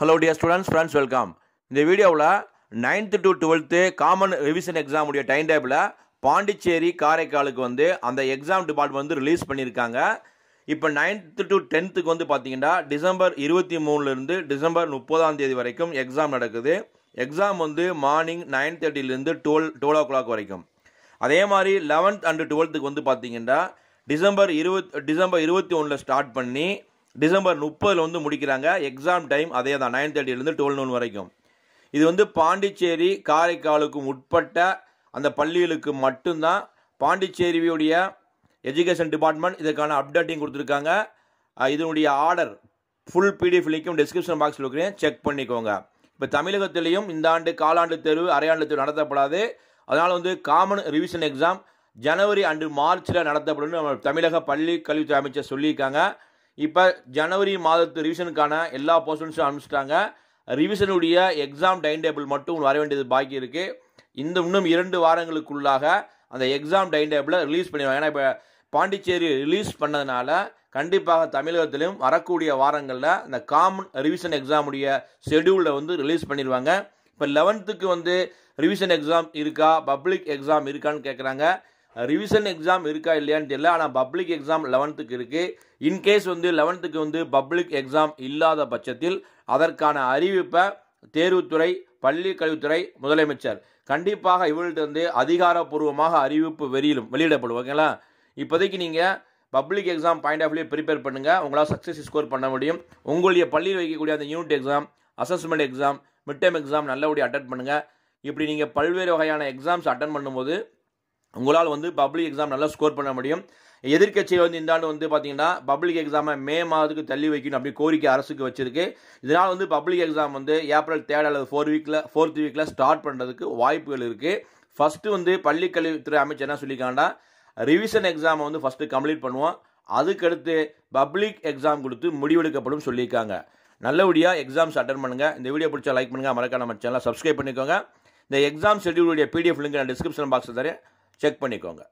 hello dear students friends welcome இந்த வீடியோவில் ninth to twelfth common revision எக்ஸாமுடைய time டேபிளில் பாண்டிச்சேரி காரைக்காலுக்கு வந்து அந்த எக்ஸாம் டிபார்ட்மெண்ட் வந்து ரிலீஸ் பண்ணியிருக்காங்க இப்போ நைன்த்து டு டென்த்துக்கு வந்து பார்த்தீங்கன்னா டிசம்பர் இருபத்தி மூணுலேருந்து டிசம்பர் முப்பதாம் தேதி வரைக்கும் எக்ஸாம் நடக்குது எக்ஸாம் வந்து மார்னிங் நைன் தேர்ட்டிலேருந்து டுவெல் டுவெல் ஓ கிளாக் வரைக்கும் அதே மாதிரி லெவன்த் அண்டு டுவெல்த்துக்கு வந்து பார்த்தீங்கன்னா டிசம்பர் இருபத் டிசம்பர் இருபத்தி ஒன்றில் ஸ்டார்ட் பண்ணி டிசம்பர் முப்பதில் வந்து முடிக்கிறாங்க எக்ஸாம் டைம் அதே தான் நைன் தேர்ட்டிலேருந்து டுவெல் நூன் வரைக்கும் இது வந்து பாண்டிச்சேரி காரைக்காலுக்கும் உட்பட்ட அந்த பள்ளிகளுக்கு மட்டும்தான் பாண்டிச்சேரியுடைய எஜுகேஷன் டிபார்ட்மெண்ட் இதற்கான அப்டேட்டிங் கொடுத்துருக்காங்க இதனுடைய ஆர்டர் ஃபுல் பிடிஎஃப் லிங்க்கும் டிஸ்கிரிப்ஷன் பாக்ஸில் இருக்கிறேன் செக் பண்ணிக்கோங்க இப்போ தமிழகத்திலையும் இந்த ஆண்டு காலாண்டு தேர்வு அரையாண்டு தேர்வு நடத்தப்படாது அதனால் வந்து காமன் ரிவிஷன் எக்ஸாம் ஜனவரி அண்டு மார்ச்சில் நடத்தப்படும் நம்ம தமிழக பள்ளி கல்வித்துறை அமைச்சர் சொல்லியிருக்காங்க இப்போ ஜனவரி மாதத்து ரிவிஷனுக்கான எல்லா போர்ஷன்ஸும் அனுப்பிச்சிட்டாங்க ரிவிஷனுடைய எக்ஸாம் டைம் டேபிள் மட்டும் வர வேண்டியது பாக்கி இருக்குது இந்த இன்னும் இரண்டு வாரங்களுக்குள்ளாக அந்த எக்ஸாம் டைம் டேபிளை ரிலீஸ் பண்ணிடுவாங்க ஏன்னா இப்போ பாண்டிச்சேரி ரிலீஸ் பண்ணதுனால கண்டிப்பாக தமிழகத்திலும் வரக்கூடிய வாரங்களில் இந்த காமன் ரிவிஷன் எக்ஸாமுடைய ஷெடியூலில் வந்து ரிலீஸ் பண்ணிடுவாங்க இப்போ லெவன்த்துக்கு வந்து ரிவிஷன் எக்ஸாம் இருக்கா பப்ளிக் எக்ஸாம் இருக்கான்னு கேட்குறாங்க ரிவிஷன் எக்ஸாம் இருக்கா இல்லையான்னு தெரியல ஆனால் பப்ளிக் எக்ஸாம் லெவன்த்துக்கு இருக்குது இன்கேஸ் வந்து லெவன்த்துக்கு வந்து பப்ளிக் எக்ஸாம் இல்லாத பட்சத்தில் அதற்கான அறிவிப்பை தேர்வுத்துறை பள்ளி கல்வித்துறை முதலமைச்சர் கண்டிப்பாக வந்து அதிகாரப்பூர்வமாக அறிவிப்பு வெளியிடும் வெளியிடப்படும் ஓகேங்களா இப்போதைக்கு நீங்கள் public exam point of view prepare பண்ணுங்கள் உங்களால் சக்ஸஸ் ஸ்கோர் பண்ண முடியும் உங்களுடைய பள்ளியில் வைக்கக்கூடிய அந்த unit exam assessment exam mid term exam நல்லபடியாக அட்டன் பண்ணுங்கள் இப்படி நீங்கள் பல்வேறு வகையான எக்ஸாம்ஸ் அட்டன் பண்ணும்போது உங்களால் வந்து பப்ளிக் எக்ஸாம் நல்லா ஸ்கோர் பண்ண முடியும் எதிர்கட்சியை வந்து இந்த ஆண்டு வந்து பார்த்தீங்கன்னா பப்ளிக் எக்ஸாமை மே மாதத்துக்கு தள்ளி வைக்கணும் அப்படி கோரிக்கை அரசுக்கு வச்சிருக்கு இதனால் வந்து பப்ளிக் எக்ஸாம் வந்து ஏப்ரல் தேர்ட் அல்லது ஃபோர் வீக்கில் ஃபோர்த் வீக்கில் ஸ்டார்ட் பண்ணுறதுக்கு வாய்ப்புகள் இருக்குது ஃபஸ்ட்டு வந்து பள்ளிக்கல்வித்துறை அமைச்சர் என்ன சொல்லிக்காண்டா ரிவிஷன் எக்ஸாமை வந்து ஃபஸ்ட்டு கம்ப்ளீட் பண்ணுவோம் அதுக்கடுத்து பப்ளிக் எக்ஸாம் கொடுத்து முடிவெடுக்கப்படும் சொல்லியிருக்காங்க நல்லபடியாக எக்ஸாம்ஸ் அட்டன் பண்ணுங்கள் இந்த வீடியோ பிடிச்சா லைக் பண்ணுங்கள் மறக்காம சேனலாக சப்ஸ்கிரைப் பண்ணிக்கோங்க இந்த எக்ஸாம் ஷெடியூலுடைய பிடிஎஃப் லிங்க் நான் டிஸ்கிரிப்ஷன் பாக்ஸில் தரேன் செக் பண்ணிக்கோங்க